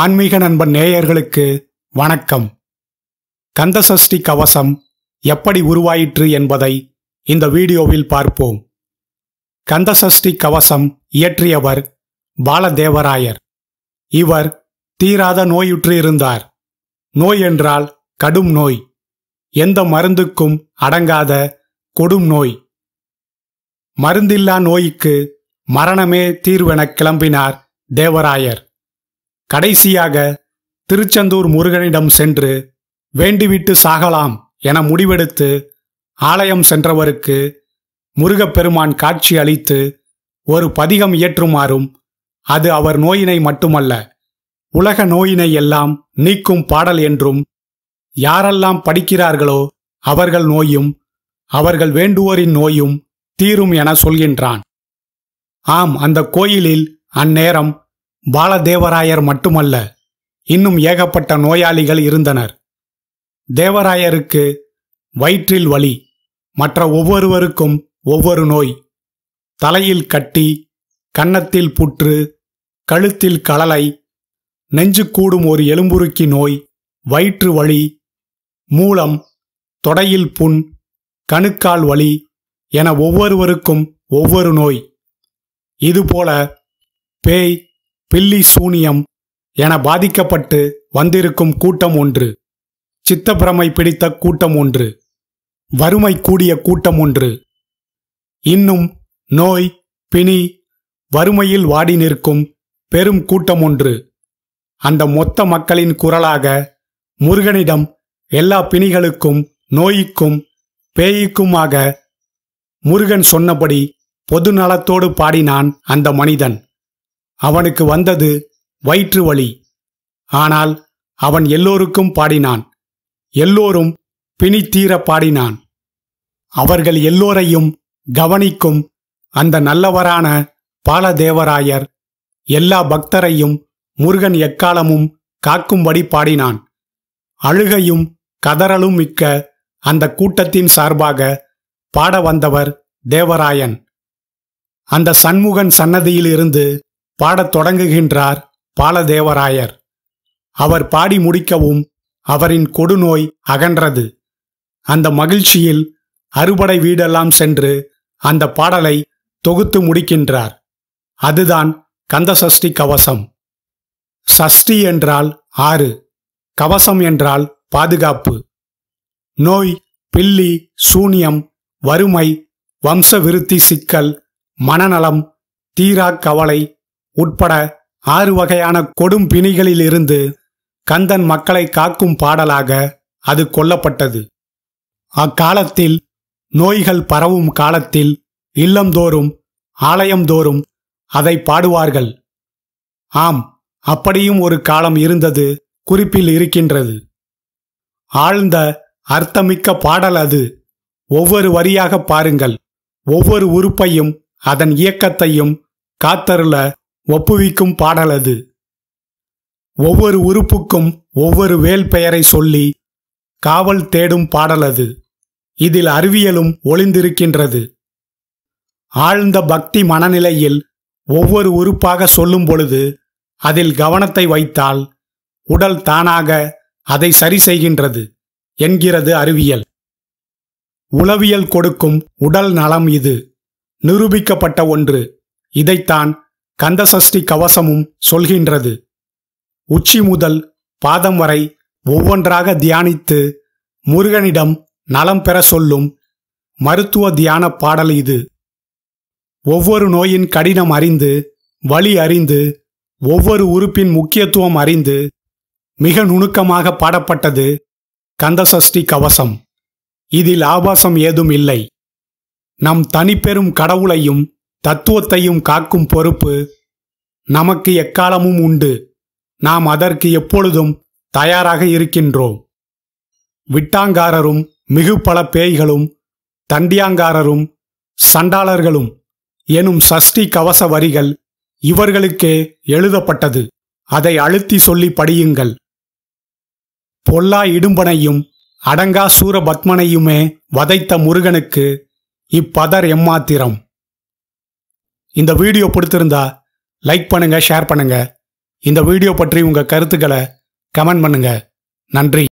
ஆன்மீக நண்பன் நேயர்களுக்கு வணக்கம் கந்தசஷ்டி கவசம் எப்படி உருவாயிற்று என்பதை இந்த வீடியோவில் பார்ப்போம் கந்தசஷ்டி கவசம் இயற்றியவர் பாலதேவராயர் இவர் தீராத நோயுற்று இருந்தார் நோய் என்றால் கடும் நோய் எந்த மருந்துக்கும் அடங்காத கொடும் நோய் மருந்தில்லா நோய்க்கு மரணமே தீர்வெனக் கிளம்பினார் தேவராயர் கடைசியாக திருச்செந்தூர் முருகனிடம் சென்று வேண்டிவிட்டு சாகலாம் என முடிவெடுத்து ஆலயம் சென்றவருக்கு முருகப்பெருமான் காட்சி அளித்து ஒரு பதிகம் இயற்றுமாறும் அது அவர் நோயினை மட்டுமல்ல உலக நோயினை எல்லாம் நீக்கும் பாடல் என்றும் யாரெல்லாம் படிக்கிறார்களோ அவர்கள் நோயும் அவர்கள் வேண்டுவோரின் நோயும் தீரும் என சொல்கின்றான் ஆம் அந்த கோயிலில் அந்நேரம் பாலதேவராயர் மட்டுமல்ல இன்னும் ஏகப்பட்ட நோயாளிகள் இருந்தனர் தேவராயருக்கு வயிற்றில் வலி மற்ற ஒவ்வொருவருக்கும் ஒவ்வொரு நோய் தலையில் கட்டி கன்னத்தில் புற்று கழுத்தில் கழலை நெஞ்சு கூடும் ஒரு எலும்புருக்கி நோய் வயிற்று வலி மூலம் தொடையில் புண் கணுக்கால் வலி என ஒவ்வொருவருக்கும் ஒவ்வொரு நோய் இதுபோல பேய் பில்லி சூனியம் என பாதிக்கப்பட்டு வந்திருக்கும் கூட்டம் ஒன்று சித்தப்பிரமை பிடித்த கூட்டம் ஒன்று வறுமை கூடிய கூட்டம் ஒன்று இன்னும் நோய் பிணி வறுமையில் வாடி நிற்கும் பெரும் கூட்டம் ஒன்று அந்த மொத்த மக்களின் குரலாக முருகனிடம் எல்லா பிணிகளுக்கும் நோய்க்கும் பேய்க்குமாக முருகன் சொன்னபடி பொது நலத்தோடு பாடினான் அந்த மனிதன் அவனுக்கு வந்தது வயிற்று வலி ஆனால் அவன் எல்லோருக்கும் பாடினான் எல்லோரும் பிணித்தீர பாடினான் அவர்கள் எல்லோரையும் கவனிக்கும் அந்த நல்லவரான பாலதேவராயர் எல்லா பக்தரையும் முருகன் எக்காலமும் காக்கும்படி பாடினான் அழுகையும் கதறலும் மிக்க அந்த கூட்டத்தின் சார்பாக பாட வந்தவர் தேவராயன் அந்த சண்முகன் சன்னதியிலிருந்து பாடத் தொடங்குகின்றார் பாலதேவராயர் அவர் பாடி முடிக்கவும் அவரின் கொடுநோய் அகன்றது அந்த மகிழ்ச்சியில் அறுபடை வீடெல்லாம் சென்று அந்த பாடலை தொகுத்து முடிக்கின்றார் அதுதான் கந்தசஷ்டி கவசம் சஷ்டி என்றால் ஆறு கவசம் என்றால் பாதுகாப்பு நோய் பில்லி சூனியம் வறுமை வம்சவிருத்தி சிக்கல் மனநலம் தீரா கவலை உட்பட ஆறு வகையான கொடும் பிணிகளிலிருந்து கந்தன் மக்களை காக்கும் பாடலாக அது கொல்லப்பட்டது அக்காலத்தில் நோய்கள் பரவும் காலத்தில் இல்லந்தோறும் ஆலயந்தோறும் அதை பாடுவார்கள் ஆம் அப்படியும் ஒரு காலம் இருந்தது குறிப்பில் இருக்கின்றது ஆழ்ந்த அர்த்தமிக்க பாடல் அது ஒவ்வொரு வரியாக பாருங்கள் ஒவ்வொரு உறுப்பையும் அதன் இயக்கத்தையும் காத்தருள ஒப்புவிக்கும் பாடல் அது ஒவ்வொரு உறுப்புக்கும் ஒவ்வொரு வேல் பெயரை சொல்லி காவல் தேடும் பாடல் அது இதில் அறிவியலும் ஒளிந்திருக்கின்றது ஆழ்ந்த பக்தி மனநிலையில் ஒவ்வொரு உறுப்பாக சொல்லும் பொழுது அதில் கவனத்தை வைத்தால் உடல் தானாக அதை சரி செய்கின்றது என்கிறது அறிவியல் உளவியல் கொடுக்கும் உடல் நலம் இது நிரூபிக்கப்பட்ட ஒன்று இதைத்தான் கந்தசஷ்டி கவசமும் சொல்கின்றது உச்சி முதல் பாதம் வரை ஒவ்வொன்றாக தியானித்து முருகனிடம் நலம் பெற சொல்லும் மருத்துவ தியான பாடல் இது ஒவ்வொரு நோயின் கடினம் அறிந்து வழி அறிந்து ஒவ்வொரு உறுப்பின் முக்கியத்துவம் அறிந்து மிக நுணுக்கமாக பாடப்பட்டது கந்தசஷ்டி கவசம் இதில் ஆபாசம் ஏதும் இல்லை நம் தனிப்பெரும் கடவுளையும் தத்துவத்தையும் காக்கும் பொறுப்பு நமக்கு எக்காலமும் உண்டு நாம் அதற்கு எப்பொழுதும் தயாராக இருக்கின்றோம் விட்டாங்காரரும் மிகு பல பேய்களும் தண்டியாங்காரரும் சண்டாளர்களும் எனும் சஷ்டி கவச வரிகள் இவர்களுக்கே எழுதப்பட்டது அதை அழுத்தி சொல்லி படியுங்கள் பொல்லா இடும்பனையும் அடங்கா சூரபத்மனையுமே வதைத்த முருகனுக்கு இப்பதர் எம்மாத்திரம் இந்த வீடியோ பிடித்திருந்தா லைக் பண்ணுங்க ஷேர் பண்ணுங்க இந்த வீடியோ பற்றி உங்கள் கருத்துக்களை கமெண்ட் பண்ணுங்க நன்றி